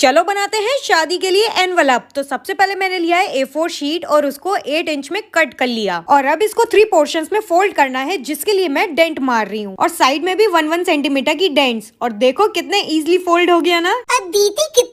चलो बनाते हैं शादी के लिए एनवलप तो सबसे पहले मैंने लिया है ए फोर शीट और उसको एट इंच में कट कर लिया और अब इसको थ्री पोर्शन में फोल्ड करना है जिसके लिए मैं डेंट मार रही हूँ और साइड में भी वन वन सेंटीमीटर की डेंट्स और देखो कितने इजिली फोल्ड हो गया ना दीदी